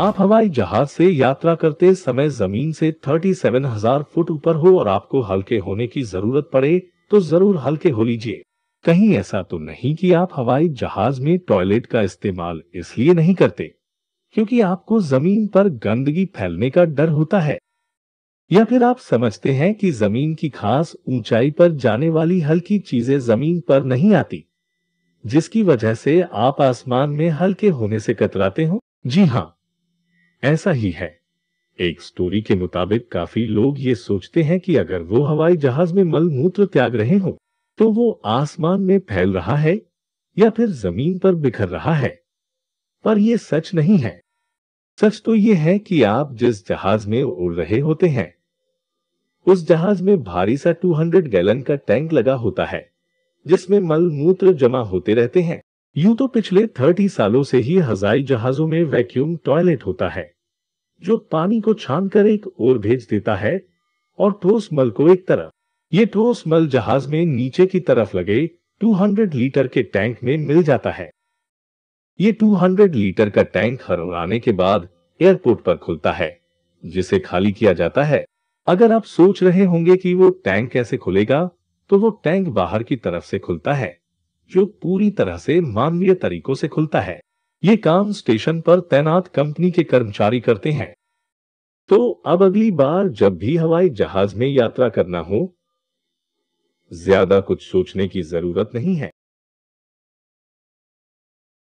आप हवाई जहाज से यात्रा करते समय जमीन से 37,000 फुट ऊपर हो और आपको हल्के होने की जरूरत पड़े तो जरूर हल्के हो लीजिए कहीं ऐसा तो नहीं कि आप हवाई जहाज में टॉयलेट का इस्तेमाल इसलिए नहीं करते क्योंकि आपको जमीन पर गंदगी फैलने का डर होता है या फिर आप समझते हैं कि जमीन की खास ऊंचाई पर जाने वाली हल्की चीजें जमीन पर नहीं आती जिसकी वजह से आप आसमान में हल्के होने से कतराते हो जी हाँ ऐसा ही है एक स्टोरी के मुताबिक काफी लोग ये सोचते हैं कि अगर वो हवाई जहाज में मलमूत्र त्याग रहे हो तो वो आसमान में फैल रहा है या फिर जमीन पर बिखर रहा है पर यह सच नहीं है सच तो ये है कि आप जिस जहाज में उड़ रहे होते हैं उस जहाज में भारी सा 200 गैलन का टैंक लगा होता है जिसमें मलमूत्र जमा होते रहते हैं यूं तो पिछले 30 सालों से ही हजाई जहाजों में वैक्यूम टॉयलेट होता है जो पानी को छान कर एक ओर भेज देता है और ठोस मल को एक तरफ ये ठोस मल जहाज में नीचे की तरफ लगे 200 लीटर के टैंक में मिल जाता है ये 200 लीटर का टैंक हर उड़ाने के बाद एयरपोर्ट पर खुलता है जिसे खाली किया जाता है अगर आप सोच रहे होंगे कि वो टैंक कैसे खुलेगा तो वो टैंक बाहर की तरफ से खुलता है जो पूरी तरह से मानवीय तरीकों से खुलता है ये काम स्टेशन पर तैनात कंपनी के कर्मचारी करते हैं तो अब अगली बार जब भी हवाई जहाज में यात्रा करना हो ज्यादा कुछ सोचने की जरूरत नहीं है